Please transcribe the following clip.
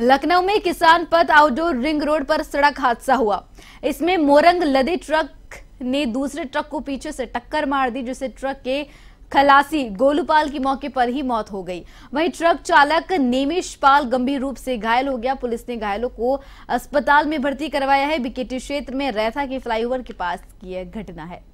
लखनऊ में किसान पथ आउटडोर रिंग रोड पर सड़क हादसा हुआ इसमें मोरंग लदे ट्रक ने दूसरे ट्रक को पीछे से टक्कर मार दी जिससे ट्रक के खलासी गोलूपाल की मौके पर ही मौत हो गई वहीं ट्रक चालक नेमेश पाल गंभीर रूप से घायल हो गया पुलिस ने घायलों को अस्पताल में भर्ती करवाया है बीकेटी क्षेत्र में रैथा के फ्लाईओवर के पास की यह घटना है